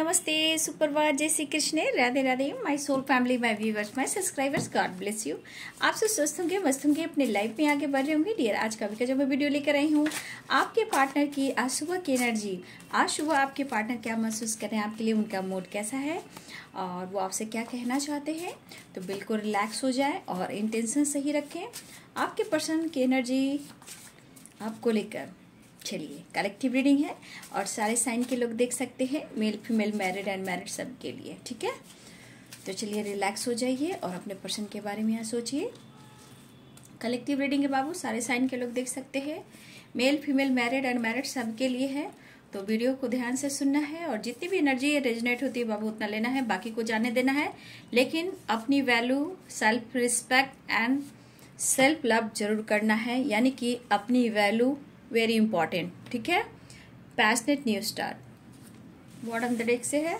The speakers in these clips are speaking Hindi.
नमस्ते सुपरवा जय Shri Krishna Radhe Radhe my soul family my viewers my subscribers God bless you आप सब स्वस्थ होंगे मस्त होंगे अपने लाइफ में आगे बढ़ रहे होंगे डियर आज का भी जो मैं वीडियो लेकर आई हूँ आपके पार्टनर की आज सुबह की एनर्जी आज सुबह आपके पार्टनर क्या महसूस कर रहे हैं आपके लिए उनका मूड कैसा है और वो आपसे क्या कहना चाहते हैं तो बिल्कुल रिलैक्स हो जाए और इंटेंसन सही रखें आपके पर्सन की एनर्जी आपको लेकर चलिए कलेक्टिव रीडिंग है और सारे साइन के लोग देख सकते हैं male female married and married सब के लिए ठीक है तो चलिए रिलैक्स हो जाइए और अपने पर्सन के बारे में यहाँ सोचिए कलेक्टिव रीडिंग है बाबू सारे साइन के लोग देख सकते हैं male female married and married सबके लिए है तो वीडियो को ध्यान से सुनना है और जितनी भी एनर्जी रेजनेट होती है बाबू उतना लेना है बाकी को जाने देना है लेकिन अपनी value self respect and self love जरूर करना है यानी कि अपनी वैल्यू वेरी इंपॉर्टेंट ठीक है passionate new star bottom the deck से है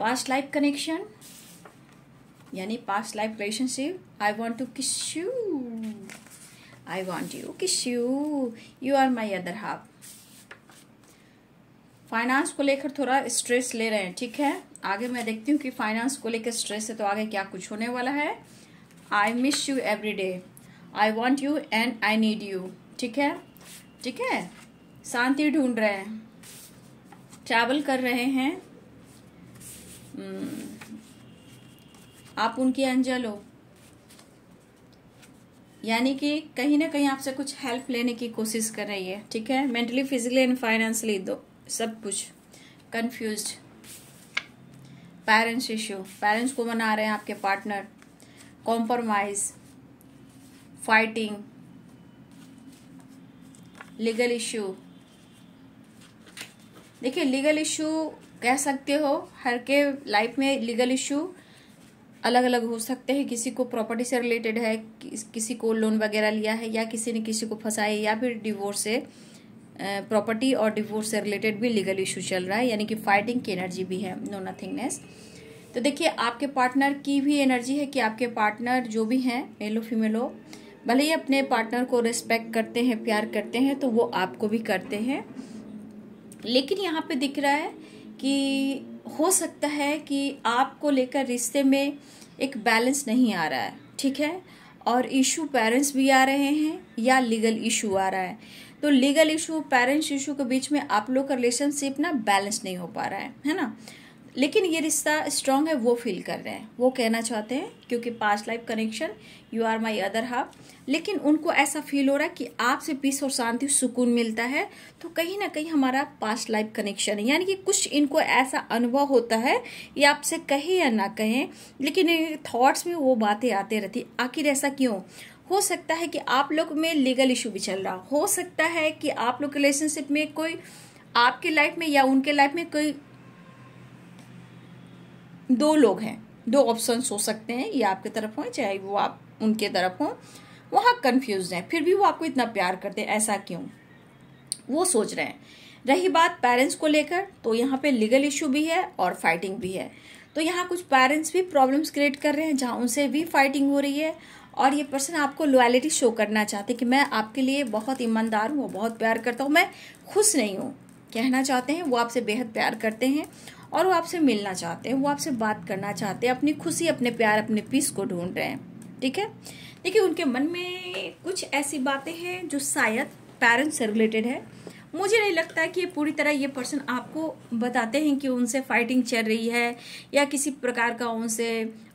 पास्ट लाइफ कनेक्शन यानी past life relationship I want to kiss you I want you kiss you you are my other half finance को लेकर थोड़ा स्ट्रेस ले रहे हैं ठीक है आगे मैं देखती हूँ कि फाइनेंस को लेकर स्ट्रेस है तो आगे क्या कुछ होने वाला है I miss you every day I want you and I need you ठीक है ठीक है शांति ढूंढ रहे हैं ट्रैवल कर रहे हैं हम्म, आप उनकी एंजल हो यानी कि कहीं ना कहीं आपसे कुछ हेल्प लेने की कोशिश कर रही है ठीक है मेंटली फिजिकली एंड फाइनेंशली दो सब कुछ कंफ्यूज पेरेंट्स इश्यू पेरेंट्स को मना रहे हैं आपके partner compromise fighting legal issue देखिए लीगल इशू कह सकते हो हर के लाइफ में लीगल इशू अलग अलग हो सकते हैं किसी को प्रॉपर्टी से रिलेटेड है किस, किसी को लोन वगैरह लिया है या किसी ने किसी को फंसाया या फिर डिवोर्स से प्रॉपर्टी और डिवोर्स से रिलेटेड भी लीगल इशू चल रहा है यानी कि फाइटिंग की एनर्जी भी है नो नथिंगनेस तो देखिए आपके पार्टनर की भी एनर्जी है कि आपके पार्टनर जो भी हैं मेलो फीमेलो भले ही अपने पार्टनर को रिस्पेक्ट करते हैं प्यार करते हैं तो वो आपको भी करते हैं लेकिन यहाँ पे दिख रहा है कि हो सकता है कि आपको लेकर रिश्ते में एक बैलेंस नहीं आ रहा है ठीक है और इशू पेरेंट्स भी आ रहे हैं या लीगल इशू आ रहा है तो लीगल इशू पेरेंट्स इशू के बीच में आप लोग का रिलेशनशिप ना बैलेंस नहीं हो पा रहा है है ना लेकिन ये रिश्ता स्ट्रांग है वो फील कर रहे हैं वो कहना चाहते हैं क्योंकि past life connection you are my other half लेकिन उनको ऐसा फील हो रहा है कि आपसे पीस और शांति सुकून मिलता है तो कहीं ना कहीं हमारा पास्ट लाइफ कनेक्शन है यानी कि कुछ इनको ऐसा अनुभव होता है ये आपसे कहे या ना कहें लेकिन थॉट्स में वो बातें आते रहती आखिर ऐसा क्यों हो सकता है कि आप लोग में लीगल इशू भी चल रहा हो सकता है कि आप लोग रिलेशनशिप में कोई आपके लाइफ में या उनके लाइफ में कोई दो लोग हैं दो ऑप्शन हो सकते हैं ये आपके तरफ हों चाहे वो आप उनके तरफ हों वहाँ कन्फ्यूज हैं फिर भी वो आपको इतना प्यार करते हैं ऐसा क्यों वो सोच रहे हैं रही बात पेरेंट्स को लेकर तो यहाँ पे लीगल इशू भी है और फाइटिंग भी है तो यहाँ कुछ पेरेंट्स भी प्रॉब्लम्स क्रिएट कर रहे हैं जहाँ उनसे भी फाइटिंग हो रही है और ये पर्सन आपको लॉयलिटी शो करना चाहते हैं कि मैं आपके लिए बहुत ईमानदार हूँ बहुत प्यार करता हूँ मैं खुश नहीं हूँ कहना चाहते हैं वो आपसे बेहद प्यार करते हैं और वो आपसे मिलना चाहते हैं वो आपसे बात करना चाहते हैं अपनी खुशी अपने प्यार अपने पीस को ढूंढ रहे हैं ठीक है देखिए उनके मन में कुछ ऐसी बातें हैं जो शायद पेरेंट्स से रिलेटेड है मुझे नहीं लगता है कि ये पूरी तरह ये पर्सन आपको बताते हैं कि उनसे फाइटिंग चल रही है या किसी प्रकार का उनसे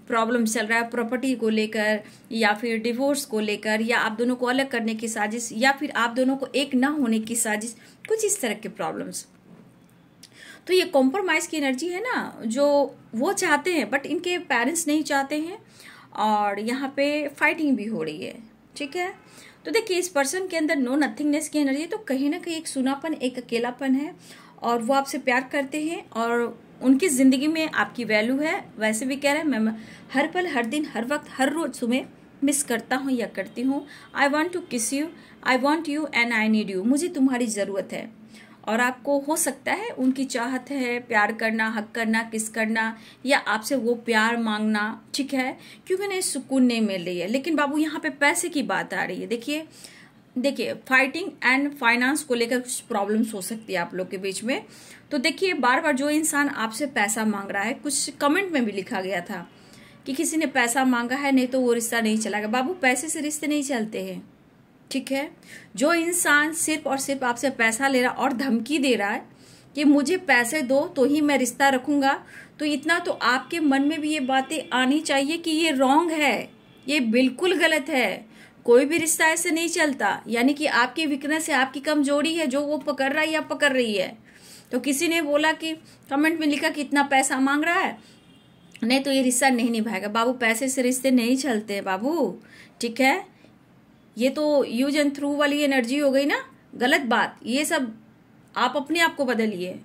प्रॉब्लम चल रहा है प्रॉपर्टी को लेकर या फिर डिवोर्स को लेकर या आप दोनों को अलग करने की साजिश या फिर आप दोनों को एक ना होने की साजिश कुछ इस तरह के प्रॉब्लम्स तो ये कॉम्प्रोमाइज़ की एनर्जी है ना जो वो चाहते हैं बट इनके पेरेंट्स नहीं चाहते हैं और यहाँ पे फाइटिंग भी हो रही है ठीक है तो देखिए इस पर्सन के अंदर नो नथिंगनेस की एनर्जी है तो कहीं ना कहीं एक सुनापन एक अकेलापन है और वो आपसे प्यार करते हैं और उनकी ज़िंदगी में आपकी वैल्यू है वैसे भी कह रहे हैं मैं हर पल हर दिन हर वक्त हर रोज़ सुबह मिस करता हूँ या करती हूँ I want to kiss you I want you and I need you मुझे तुम्हारी ज़रूरत है और आपको हो सकता है उनकी चाहत है प्यार करना हक करना किस करना या आपसे वो प्यार मांगना ठीक है क्योंकि उन्हें सुकून नहीं मिल रही है लेकिन बाबू यहाँ पे पैसे की बात आ रही है देखिए देखिए फाइटिंग एंड फाइनेंस को लेकर कुछ प्रॉब्लम्स हो सकती है आप लोग के बीच में तो देखिए बार बार जो इंसान आपसे पैसा मांग रहा है कुछ कमेंट में भी लिखा गया था कि किसी ने पैसा मांगा है नहीं तो वो रिश्ता नहीं चला गया बाबू पैसे से रिश्ते नहीं चलते हैं ठीक है जो इंसान सिर्फ और सिर्फ आपसे पैसा ले रहा और धमकी दे रहा है कि मुझे पैसे दो तो ही मैं रिश्ता रखूंगा तो इतना तो आपके मन में भी ये बातें आनी चाहिए कि ये रॉन्ग है ये बिल्कुल गलत है कोई भी रिश्ता ऐसे नहीं चलता यानी कि आपकी वीकनेस है आपकी कमजोरी है जो वो पकड़ रहा है या पकड़ रही है तो किसी ने बोला कि कमेंट में लिखा कि इतना पैसा मांग रहा है नहीं तो ये रिश्ता नहीं निभाएगा बाबू पैसे से रिश्ते नहीं चलते बाबू ठीक है ये तो यूज एंड थ्रू वाली एनर्जी हो गई ना गलत बात ये सब आप अपने आप को बदलिए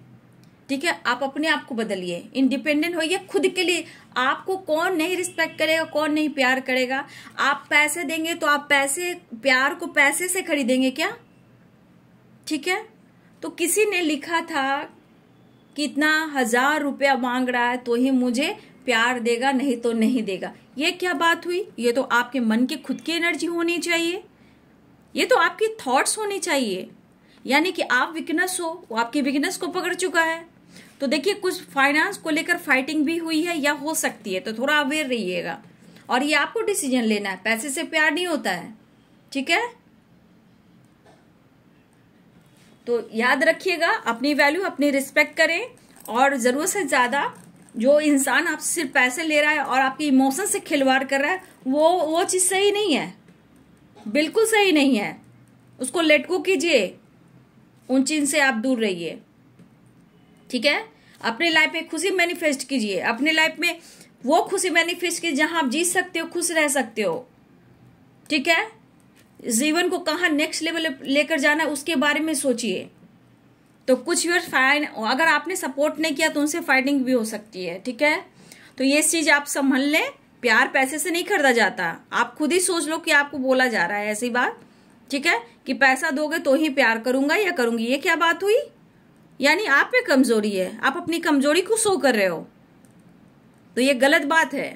ठीक है आप अपने आप को बदलिए इंडिपेंडेंट होइए खुद के लिए आपको कौन नहीं रिस्पेक्ट करेगा कौन नहीं प्यार करेगा आप पैसे देंगे तो आप पैसे प्यार को पैसे से खरीदेंगे क्या ठीक है तो किसी ने लिखा था कितना हजार रुपया मांग रहा है तो ही मुझे प्यार देगा नहीं तो नहीं देगा ये क्या बात हुई ये तो आपके मन के खुद की एनर्जी होनी चाहिए ये तो आपकी थॉट्स होने चाहिए यानी कि आप वीकनेस हो वो आपकी वीकनेस को पकड़ चुका है तो देखिए कुछ फाइनेंस को लेकर फाइटिंग भी हुई है या हो सकती है तो थोड़ा अवेयर रहिएगा और ये आपको डिसीजन लेना है पैसे से प्यार नहीं होता है ठीक है तो याद रखिएगा अपनी वैल्यू अपनी रिस्पेक्ट करें और ज़रूरत से ज़्यादा जो इंसान आपसे सिर्फ पैसे ले रहा है और आपके इमोशन से खिलवाड़ कर रहा है वो वो चीज़ सही नहीं है बिल्कुल सही नहीं है उसको लेटको कीजिए उन चीज से आप दूर रहिए ठीक है अपने लाइफ में खुशी मैनिफेस्ट कीजिए अपने लाइफ में वो खुशी मैनिफेस्ट कीजिए जहां आप जीत सकते हो खुश रह सकते हो ठीक है जीवन को कहाँ नेक्स्ट लेवल लेकर जाना है उसके बारे में सोचिए तो कुछ व्यूअर्स फाइन अगर आपने सपोर्ट नहीं किया तो उनसे फाइटिंग भी हो सकती है ठीक है तो ये चीज़ आप संभल लें प्यार पैसे से नहीं खरीदा जाता आप खुद ही सोच लो कि आपको बोला जा रहा है ऐसी बात ठीक है कि पैसा दोगे तो ही प्यार करूंगा या करूंगी ये क्या बात हुई यानी आप में कमजोरी है आप अपनी कमजोरी को शो कर रहे हो तो ये गलत बात है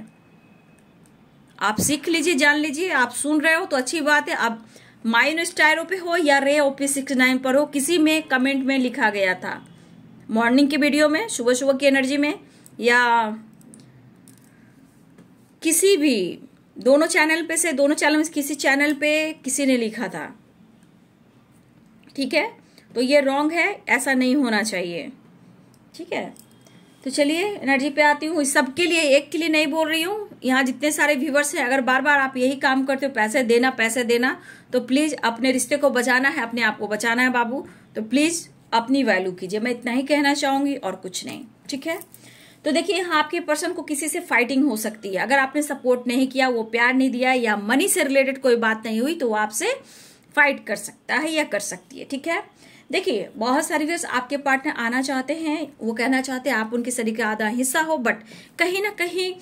आप सीख लीजिए जान लीजिए आप सुन रहे हो तो अच्छी बात है आप माइन स्टायरो पे हो या रे ओ पी सिक्स नाइन पर हो किसी में कमेंट में लिखा गया था मॉर्निंग की वीडियो में सुबह सुबह की एनर्जी में या किसी भी दोनों चैनल पे से दोनों चैनल में किसी चैनल पे किसी ने लिखा था ठीक है तो ये रॉन्ग है ऐसा नहीं होना चाहिए ठीक है तो चलिए एनर्जी पे आती हूँ सबके लिए एक के लिए नहीं बोल रही हूँ यहाँ जितने सारे व्यूवर्स हैं अगर बार बार आप यही काम करते हो पैसे देना पैसे देना तो प्लीज़ अपने रिश्ते को बचाना है अपने आप को बचाना है बाबू तो प्लीज़ अपनी वैल्यू कीजिए मैं इतना ही कहना चाहूंगी और कुछ नहीं ठीक है तो देखिए यहाँ आपके पर्सन को किसी से फाइटिंग हो सकती है अगर आपने सपोर्ट नहीं किया वो प्यार नहीं दिया या मनी से रिलेटेड कोई बात नहीं हुई तो वो आपसे फाइट कर सकता है या कर सकती है ठीक है देखिए बहुत सारे व्यवर्स आपके पार्टनर आना चाहते हैं वो कहना चाहते हैं आप उनके शरीर का आधा हिस्सा हो बट कहीं ना कहीं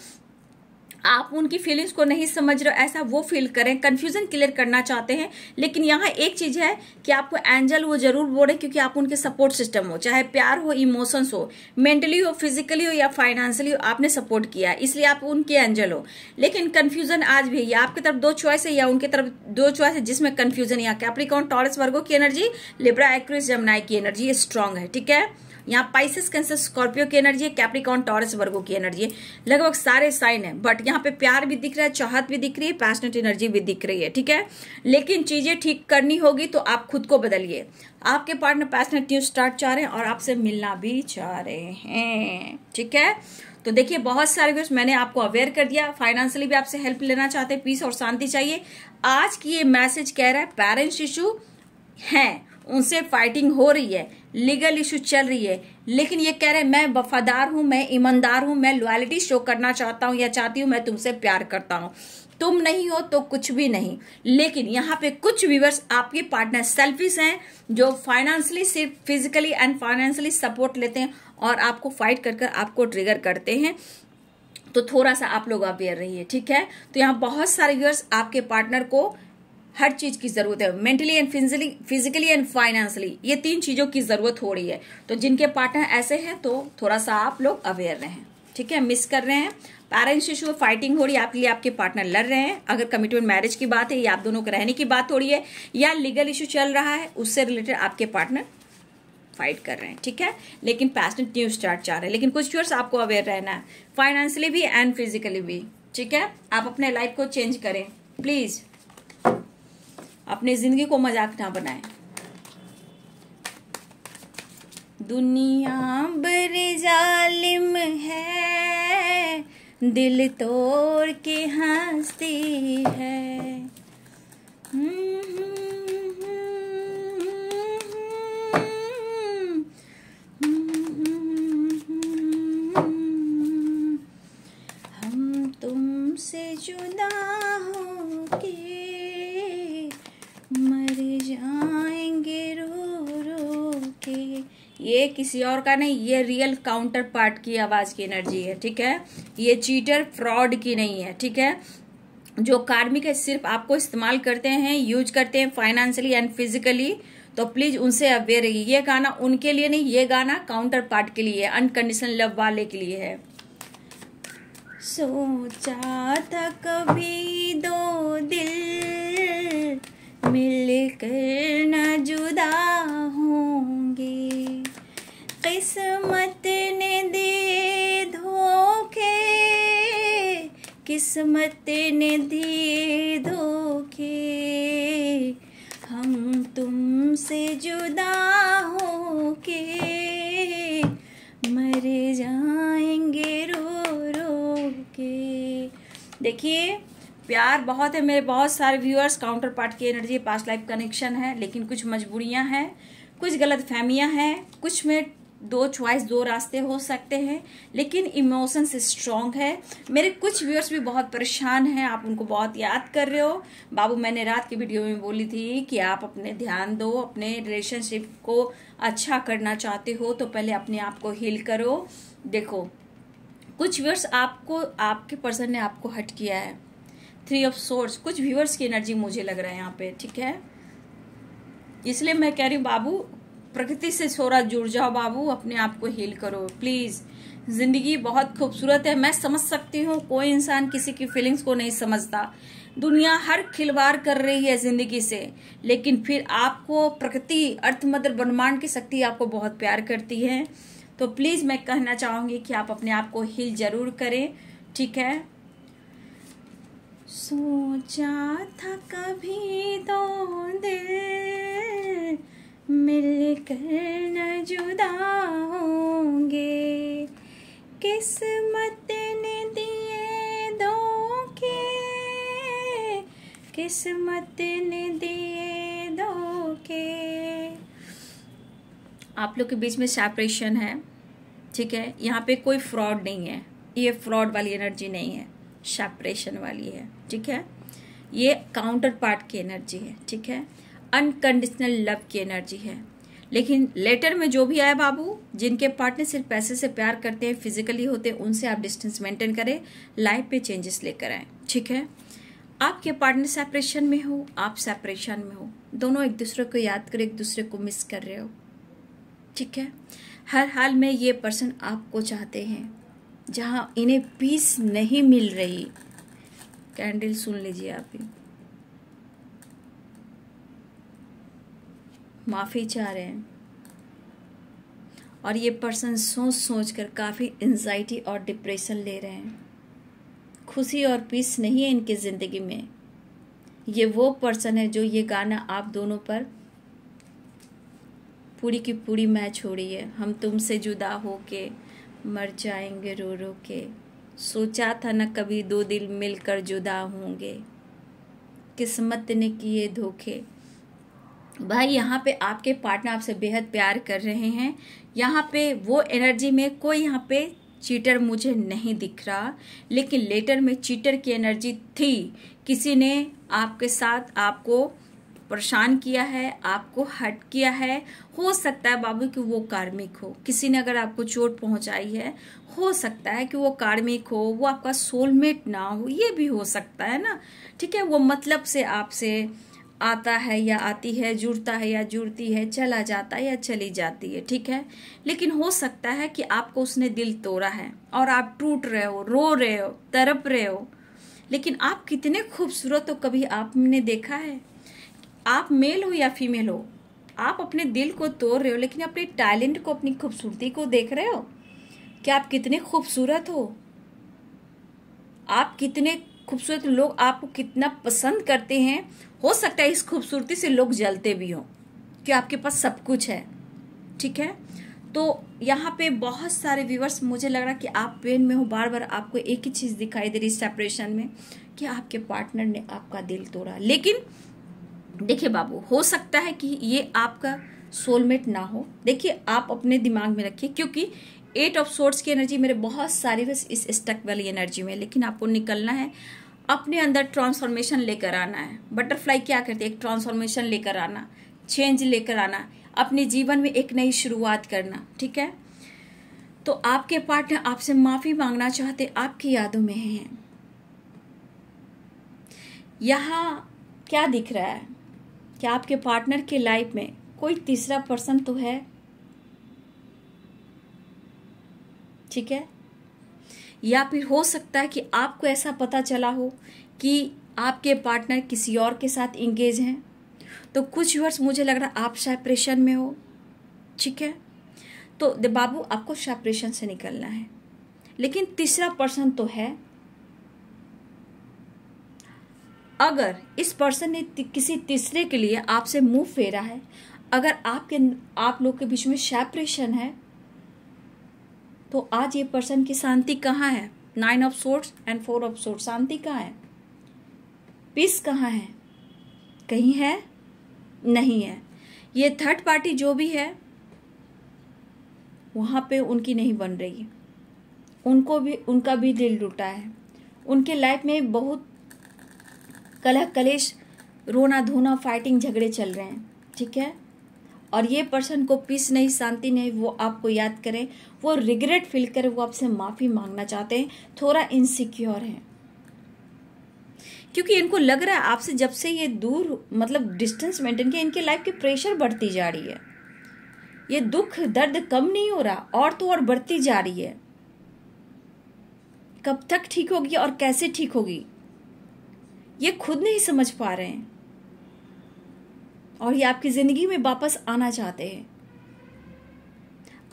आप उनकी फीलिंग्स को नहीं समझ रहे ऐसा वो फील करें कन्फ्यूजन क्लियर करना चाहते हैं लेकिन यहाँ एक चीज़ है कि आपको एंजल वो जरूर बोले क्योंकि आप उनके सपोर्ट सिस्टम हो चाहे प्यार हो इमोशंस हो मेंटली हो फिजिकली हो या फाइनेंशियली हो आपने सपोर्ट किया इसलिए आप उनके एंजल हो लेकिन कन्फ्यूजन आज भी या आपकी तरफ दो च्वाइस है या उनकी तरफ दो चॉइस है जिसमें कन्फ्यूजन यहाँ कैप्रिकॉन टॉरस वर्गो की एनर्जी लिब्रा एक्स जमनाई की एनर्जी स्ट्रांग है ठीक है यहाँ पाइसिस कैंसर स्कॉर्पियो की एनर्जी है कैप्रिकॉन टॉरस वर्गो की एनर्जी है लगभग सारे साइन है बट यहाँ पे प्यार भी दिख रहा है चाहत भी दिख रही है पैशनेट एनर्जी भी दिख रही है ठीक है लेकिन चीजें ठीक करनी होगी तो आप खुद को बदलिए आपके पार्टनर पैशनेट न्यूज स्टार्ट चाह रहे हैं और आपसे मिलना भी चाह रहे हैं ठीक है तो देखिए बहुत सारे व्यूर्स मैंने आपको अवेयर कर दिया फाइनेंशियली भी आपसे हेल्प लेना चाहते हैं पीस और शांति चाहिए आज की ये मैसेज कह रहा है पेरेंट्स इशू हैं उनसे फाइटिंग हो रही है लीगल इशू चल रही है लेकिन ये कह रहे हैं मैं वफादार हूँ मैं ईमानदार हूँ मैं लॉयलिटी शो करना चाहता हूँ या चाहती हूँ मैं तुमसे प्यार करता हूँ तुम नहीं हो तो कुछ भी नहीं लेकिन यहाँ पे कुछ व्यूवर्स आपके पार्टनर सेल्फिश हैं जो फाइनेंशियली सिर्फ फिजिकली एंड फाइनेंशियली सपोर्ट लेते हैं और आपको फाइट कर कर आपको ट्रिगर करते हैं तो थोड़ा सा आप लोग अवेयर रहिए ठीक है तो यहाँ बहुत सारे व्यूअर्स आपके पार्टनर को हर चीज़ की ज़रूरत है mentally and physically physically and financially ये तीन चीज़ों की ज़रूरत हो रही है तो जिनके पार्टनर ऐसे हैं तो थोड़ा सा आप लोग अवेयर रहें ठीक है मिस कर रहे हैं पेरेंट्स इशू फाइटिंग हो रही है आपके लिए आपके पार्टनर लड़ रहे हैं अगर कमिटमेंट मैरिज की बात है या आप दोनों के रहने की बात हो रही है या लीगल इशू चल रहा है उससे रिलेटेड आपके पार्टनर फाइट कर रहे हैं ठीक है लेकिन पैसनेट न्यू स्टार्ट चाह रहे हैं लेकिन कुछ फ्यूर्स आपको अवेयर रहना है फाइनेंशियली भी एंड फिजिकली भी ठीक है आप अपने लाइफ को चेंज करें प्लीज़ अपने जिंदगी को मजाक ना बनाए दुनिया बर जालिम है दिल तोड़ के हंसती है हम्म किसी और का नहीं ये रियल काउंटर पार्ट की आवाज की एनर्जी है ठीक है ये चीटर फ्रॉड की नहीं है ठीक है जो कार्मिक है सिर्फ आपको इस्तेमाल करते हैं यूज करते हैं फाइनेंशियली एंड फिजिकली तो प्लीज उनसे अवेयर रहिए ये गाना उनके लिए नहीं ये गाना काउंटर पार्ट के लिए अनकंडीशनल लव वाले के लिए है सोचा था कभी प्यार बहुत है मेरे बहुत सारे व्यूअर्स काउंटर पार्ट की एनर्जी पास्ट लाइफ कनेक्शन है लेकिन कुछ मजबूरियां हैं कुछ गलत फहमियाँ हैं कुछ में दो चॉइस दो रास्ते हो सकते हैं लेकिन इमोशंस स्ट्रांग है मेरे कुछ व्यूअर्स भी बहुत परेशान हैं आप उनको बहुत याद कर रहे हो बाबू मैंने रात की वीडियो में बोली थी कि आप अपने ध्यान दो अपने रिलेशनशिप को अच्छा करना चाहते हो तो पहले अपने आप को हील करो देखो कुछ व्यूअर्स आपको आपके पर्सन ने आपको हट किया है थ्री ऑफ सोर्स कुछ व्यूअर्स की एनर्जी मुझे लग रहा है यहाँ पे ठीक है इसलिए मैं कह रही हूँ बाबू प्रकृति से थोड़ा जुड़ जाओ बाबू अपने आप को हील करो प्लीज जिंदगी बहुत खूबसूरत है मैं समझ सकती हूँ कोई इंसान किसी की फीलिंग्स को नहीं समझता दुनिया हर खिलवाड़ कर रही है जिंदगी से लेकिन फिर आपको प्रकृति अर्थ मदर ब्रह्मांड की शक्ति आपको बहुत प्यार करती है तो प्लीज मैं कहना चाहूंगी कि आप अपने आप को हील जरूर करें ठीक है सोचा था कभी दो दिल मिलकर न जुदा होंगे किस्मत ने दिए दो के किस्मत ने दिए दो के आप लोग के बीच में सेपरेशन है ठीक है यहाँ पे कोई फ्रॉड नहीं है ये फ्रॉड वाली एनर्जी नहीं है सेपरेशन वाली है ठीक है ये काउंटर पार्ट की एनर्जी है ठीक है अनकंडीशनल लव की एनर्जी है लेकिन लेटर में जो भी आया बाबू जिनके पार्टनर सिर्फ पैसे से प्यार करते हैं फिजिकली होते हैं उनसे आप डिस्टेंस मेंटेन करें लाइफ पे चेंजेस लेकर आए ठीक है आपके पार्टनर सेपरेशन में हो आप सेपरेशन में हो दोनों एक दूसरे को याद कर एक दूसरे को मिस कर रहे हो ठीक है हर हाल में ये पर्सन आपको चाहते हैं जहाँ इन्हें पीस नहीं मिल रही कैंडल सुन लीजिए आप भी माफ़ी चाह रहे हैं और ये पर्सन सोच सोच कर काफ़ी एंजाइटी और डिप्रेशन ले रहे हैं खुशी और पीस नहीं है इनकी ज़िंदगी में ये वो पर्सन है जो ये गाना आप दोनों पर पूरी की पूरी मैच हो रही है हम तुमसे जुदा हो के मर जाएंगे रो रो के सोचा था न कभी दो दिल मिलकर जुदा होंगे किस्मत ने किए धोखे भाई यहाँ पे आपके पार्टनर आपसे बेहद प्यार कर रहे हैं यहाँ पे वो एनर्जी में कोई यहाँ पे चीटर मुझे नहीं दिख रहा लेकिन लेटर में चीटर की एनर्जी थी किसी ने आपके साथ आपको परेशान किया है आपको हट किया है हो सकता है बाबू कि वो कार्मिक हो किसी ने अगर आपको चोट पहुंचाई है हो सकता है कि वो कार्मिक हो वो आपका सोलमेट ना हो ये भी हो सकता है ना ठीक है वो मतलब से आपसे आता है या आती है जुड़ता है या जुड़ती है चला जाता है या चली जाती है ठीक है लेकिन हो सकता है कि आपको उसने दिल तोड़ा है और आप टूट रहे हो रो रहे हो तरप रहे हो लेकिन आप कितने खूबसूरत हो कभी आपने देखा है आप मेल हो या फीमेल हो आप अपने दिल को तोड़ रहे हो लेकिन अपने टैलेंट को अपनी खूबसूरती को देख रहे हो कि आप कितने खूबसूरत हो आप कितने खूबसूरत लोग आपको कितना पसंद करते हैं हो सकता है इस खूबसूरती से लोग जलते भी हो कि आपके पास सब कुछ है ठीक है तो यहाँ पे बहुत सारे व्यूवर्स मुझे लग रहा कि आप पेन में हो बार बार आपको एक ही चीज़ दिखाई दे रही सेपरेशन में कि आपके पार्टनर ने आपका दिल तोड़ा लेकिन देखिए बाबू हो सकता है कि ये आपका सोलमेट ना हो देखिए आप अपने दिमाग में रखिए क्योंकि एट ऑफ सोर्ट्स की एनर्जी मेरे बहुत सारे बस इस स्टक वाली एनर्जी में लेकिन आपको निकलना है अपने अंदर ट्रांसफॉर्मेशन लेकर आना है बटरफ्लाई क्या करती है एक ट्रांसफॉर्मेशन लेकर आना चेंज लेकर आना अपने जीवन में एक नई शुरुआत करना ठीक है तो आपके पार्टनर आपसे माफ़ी मांगना चाहते आपकी यादों में हैं यहाँ क्या दिख रहा है क्या आपके पार्टनर के लाइफ में कोई तीसरा पर्सन तो है ठीक है या फिर हो सकता है कि आपको ऐसा पता चला हो कि आपके पार्टनर किसी और के साथ इंगेज हैं तो कुछ वर्ष मुझे लग रहा आप सेपरेशन में हो ठीक है तो बाबू आपको सेपरेशन से निकलना है लेकिन तीसरा पर्सन तो है अगर इस पर्सन ने किसी तीसरे के लिए आपसे मुंह फेरा है अगर आपके आप लोग के बीच में सेपरेशन है तो आज ये पर्सन की शांति कहाँ है nine of swords and four of swords शांति कहाँ है पीस कहाँ है कहीं है नहीं है ये थर्ड पार्टी जो भी है वहाँ पे उनकी नहीं बन रही उनको भी उनका भी दिल टूटा है उनके लाइफ में बहुत कलह कलेश रोना धोना फाइटिंग झगड़े चल रहे हैं ठीक है और ये पर्सन को पीस नहीं शांति नहीं वो आपको याद करें वो रिग्रेट फील करें वो आपसे माफ़ी मांगना चाहते हैं थोड़ा इनसिक्योर है क्योंकि इनको लग रहा है आपसे जब से ये दूर मतलब डिस्टेंस मेंटेन किया इनकी लाइफ की प्रेशर बढ़ती जा रही है ये दुख दर्द कम नहीं हो रहा और तो और बढ़ती जा रही है कब तक ठीक होगी और कैसे ठीक होगी ये खुद नहीं समझ पा रहे हैं और ये आपकी ज़िंदगी में वापस आना चाहते हैं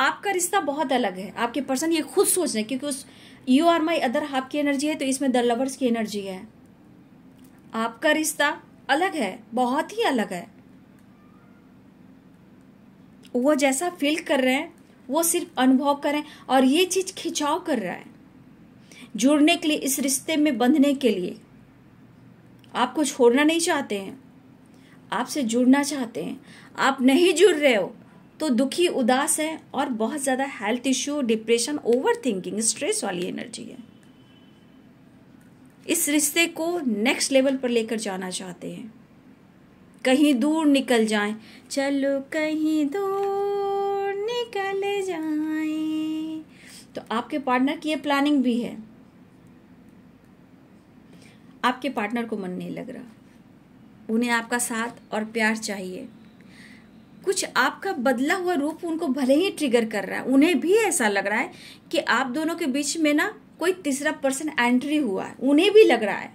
आपका रिश्ता बहुत अलग है आपके पर्सन ये खुद सोच रहे हैं क्योंकि उस you are my other half की एनर्जी है तो इसमें द लवर्स की एनर्जी है आपका रिश्ता अलग है बहुत ही अलग है वो जैसा फील कर रहे हैं वो सिर्फ अनुभव कर रहे हैं और ये चीज़ खिंचाव कर रहा है जुड़ने के लिए इस रिश्ते में बंधने के लिए आपको छोड़ना नहीं चाहते हैं आपसे जुड़ना चाहते हैं आप नहीं जुड़ रहे हो तो दुखी उदास है और बहुत ज़्यादा health issue depression overthinking stress वाली एनर्जी है इस रिश्ते को नेक्स्ट लेवल पर लेकर जाना चाहते हैं कहीं दूर निकल जाए चलो कहीं दूर निकल जाए तो आपके पार्टनर की ये प्लानिंग भी है आपके पार्टनर को मन नहीं लग रहा उन्हें आपका साथ और प्यार चाहिए कुछ आपका बदला हुआ रूप उनको भले ही ट्रिगर कर रहा है उन्हें भी ऐसा लग रहा है कि आप दोनों के बीच में ना कोई तीसरा पर्सन एंट्री हुआ है उन्हें भी लग रहा है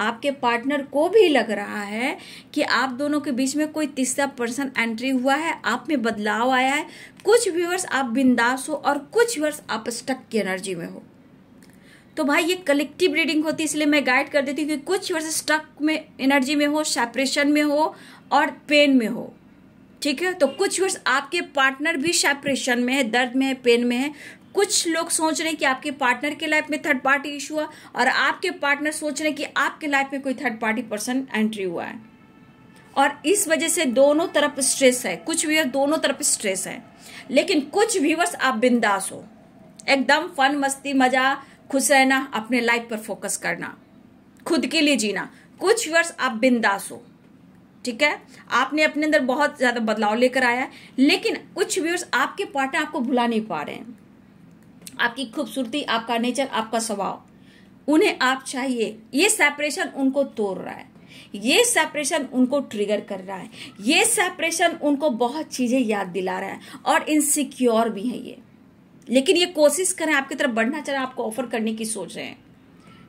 आपके पार्टनर को भी लग रहा है कि आप दोनों के बीच में कोई तीसरा पर्सन एंट्री हुआ है आप में बदलाव आया है कुछ व्यूअर्स आप बिंदास हो और कुछ व्यूअर्स आप स्टक की एनर्जी में हो तो भाई ये कलेक्टिव रीडिंग होती है इसलिए मैं गाइड कर देती हूँ कि कुछ वर्ष स्टक में एनर्जी में हो सेपरेशन में हो और पेन में हो ठीक है तो कुछ वर्ष आपके पार्टनर भी सेपरेशन में है दर्द में है पेन में है कुछ लोग सोच रहे हैं कि आपके पार्टनर के लाइफ में थर्ड पार्टी इशू हुआ और आपके पार्टनर सोच रहे हैं कि आपके लाइफ में कोई थर्ड पार्टी पर्सन एंट्री हुआ है और इस वजह से दोनों तरफ स्ट्रेस है कुछ व्यूअर्स दोनों तरफ स्ट्रेस है लेकिन कुछ व्यूअर्स आप बिंदास हो एकदम फन मस्ती मजा खुश रहना अपने लाइफ पर फोकस करना खुद के लिए जीना कुछ वर्ष आप बिंदास हो ठीक है आपने अपने अंदर बहुत ज़्यादा बदलाव लेकर आया है लेकिन कुछ व्यूअर्स आपके पार्टनर आपको भुला नहीं पा रहे हैं आपकी खूबसूरती आपका नेचर आपका स्वभाव उन्हें आप चाहिए ये सेपरेशन उनको तोड़ रहा है ये सेपरेशन उनको ट्रिगर कर रहा है ये सेपरेशन उनको बहुत चीज़ें याद दिला रहा है और इनसिक्योर भी है ये लेकिन ये कोशिश करें आपकी तरफ बढ़ना चाह रहे हैं आपको ऑफर करने की सोच रहे हैं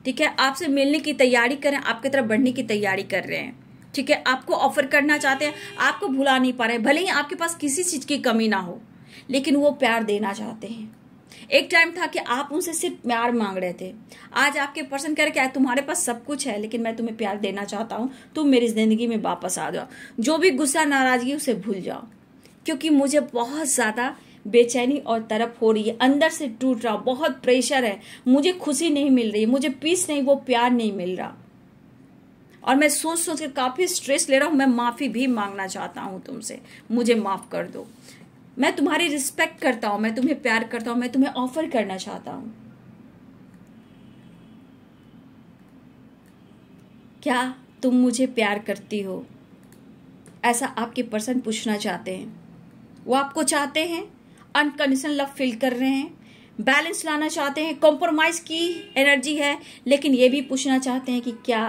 ठीक है आपसे मिलने की तैयारी करें आपकी तरफ बढ़ने की तैयारी कर रहे हैं ठीक है आपको ऑफर करना चाहते हैं आपको भुला नहीं पा रहे भले ही आपके पास किसी चीज़ की कमी ना हो लेकिन वो प्यार देना चाहते हैं एक टाइम था कि आप उनसे सिर्फ प्यार मांग रहे थे आज आपके पर्सन कह रहे क्या तुम्हारे पास सब कुछ है लेकिन मैं तुम्हें प्यार देना चाहता हूँ तुम मेरी ज़िंदगी में वापस आ जाओ जो भी गुस्सा नाराजगी उसे भूल जाओ क्योंकि मुझे बहुत ज़्यादा बेचैनी और तरप हो रही है अंदर से टूट रहा बहुत प्रेशर है मुझे खुशी नहीं मिल रही मुझे पीस नहीं वो प्यार नहीं मिल रहा और मैं सोच सोच के काफ़ी स्ट्रेस ले रहा हूं मैं माफ़ी भी मांगना चाहता हूं तुमसे मुझे माफ़ कर दो मैं तुम्हारी रिस्पेक्ट करता हूं मैं तुम्हें प्यार करता हूं मैं तुम्हें ऑफर करना चाहता हूं क्या तुम मुझे प्यार करती हो ऐसा आपके पर्सन पूछना चाहते हैं वो आपको चाहते हैं अनकंडीशनल लव फील कर रहे हैं बैलेंस लाना चाहते हैं कॉम्प्रोमाइज की एनर्जी है लेकिन ये भी पूछना चाहते हैं कि क्या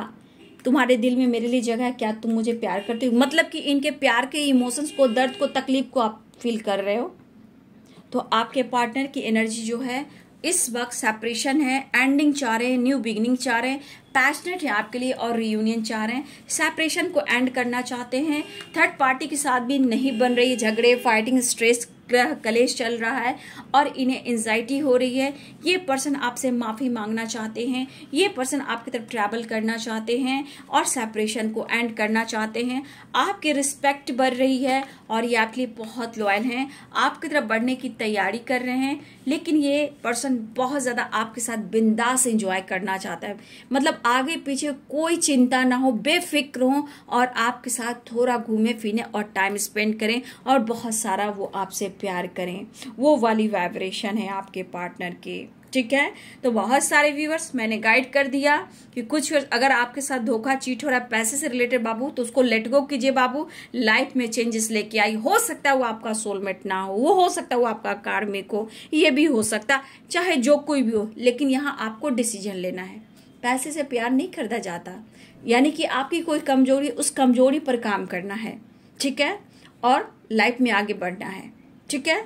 तुम्हारे दिल में मेरे लिए जगह है क्या तुम मुझे प्यार करते हो मतलब कि इनके प्यार के इमोशंस को दर्द को तकलीफ को आप फील कर रहे हो तो आपके पार्टनर की एनर्जी जो है इस वक्त सेपरेशन है एंडिंग चाह रहे हैं न्यू बिगनिंग चाह रहे हैं पैशनेट है आपके लिए और रियूनियन चाह रहे हैं सेपरेशन को एंड करना चाहते हैं थर्ड पार्टी के साथ भी नहीं बन रही झगड़े फाइटिंग स्ट्रेस ग्रह कलेश चल रहा है और इन्हें एनजाइटी हो रही है ये पर्सन आपसे माफ़ी मांगना चाहते हैं ये पर्सन आपकी तरफ ट्रैवल करना चाहते हैं और सेपरेशन को एंड करना चाहते हैं आपकी रिस्पेक्ट बढ़ रही है और ये आपके लिए बहुत लॉयल हैं आपकी तरफ बढ़ने की तैयारी कर रहे हैं लेकिन ये पर्सन बहुत ज़्यादा आपके साथ बिंदास इंजॉय करना चाहता है मतलब आगे पीछे कोई चिंता ना हो बेफिक्र हो और आपके साथ थोड़ा घूमे फिरने और टाइम स्पेंड करें और बहुत सारा वो आपसे प्यार करें वो वाली वाइब्रेशन है आपके पार्टनर के ठीक है तो बहुत सारे व्यूवर्स मैंने गाइड कर दिया कि कुछ अगर आपके साथ धोखा चीट हो रहा है पैसे से रिलेटेड बाबू तो उसको लेट गो कीजिए बाबू लाइफ में चेंजेस लेके आई हो सकता है वो आपका सोलमेट ना हो वो हो सकता है वो आपका कार्मिक हो ये भी हो सकता चाहे जो कोई भी हो लेकिन यहाँ आपको डिसीजन लेना है पैसे से प्यार नहीं खरीदा जाता यानी कि आपकी कोई कमजोरी उस कमजोरी पर काम करना है ठीक है और लाइफ में आगे बढ़ना है ठीक है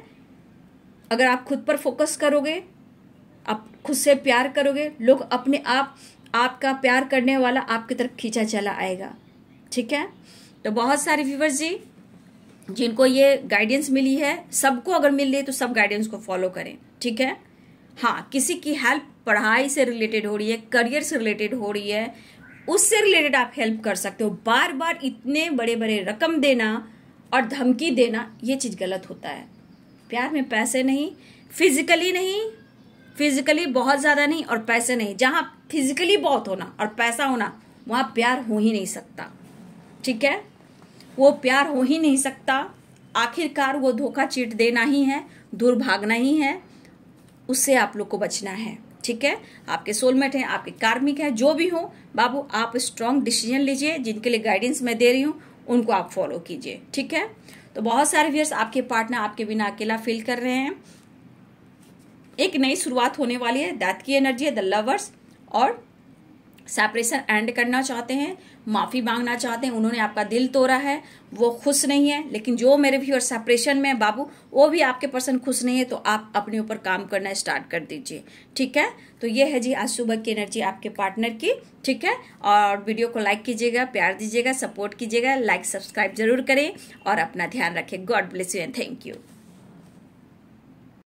अगर आप खुद पर फोकस करोगे आप खुद से प्यार करोगे लोग अपने आप आपका प्यार करने वाला आपकी तरफ खींचा चला आएगा ठीक है तो बहुत सारे व्यूवर्स जी जिनको ये गाइडेंस मिली है सबको अगर मिल रही है तो सब गाइडेंस को फॉलो करें ठीक है हाँ किसी की हेल्प पढ़ाई से रिलेटेड हो रही है करियर से रिलेटेड हो रही है उससे रिलेटेड आप हेल्प कर सकते हो बार बार इतने बड़े बड़े रकम देना और धमकी देना ये चीज़ गलत होता है प्यार में पैसे नहीं फिजिकली नहीं फिजिकली बहुत ज़्यादा नहीं और पैसे नहीं जहाँ फिजिकली बहुत होना और पैसा होना वहाँ प्यार हो ही नहीं सकता ठीक है वो प्यार हो ही नहीं सकता आखिरकार वो धोखा चीट देना ही है दूर भागना ही है उससे आप लोग को बचना है ठीक है आपके सोलमेट हैं आपके कार्मिक हैं जो भी हो बाबू आप स्ट्रांग डिसीजन लीजिए जिनके लिए गाइडेंस मैं दे रही हूँ उनको आप फॉलो कीजिए ठीक है तो बहुत सारे व्यर्स आपके पार्टनर आपके बिना अकेला फील कर रहे हैं एक नई शुरुआत होने वाली है दैत की एनर्जी है द लवर्स और सेपरेशन एंड करना चाहते हैं माफ़ी मांगना चाहते हैं उन्होंने आपका दिल तोड़ा है वो खुश नहीं है लेकिन जो मेरे व्यूअर सेपरेशन में है बाबू वो भी आपके पर्सन खुश नहीं है तो आप अपने ऊपर काम करना स्टार्ट कर दीजिए ठीक है तो ये है जी आज सुबह की एनर्जी आपके पार्टनर की ठीक है और वीडियो को लाइक कीजिएगा प्यार दीजिएगा सपोर्ट कीजिएगा लाइक सब्सक्राइब जरूर करें और अपना ध्यान रखें God bless you and thank you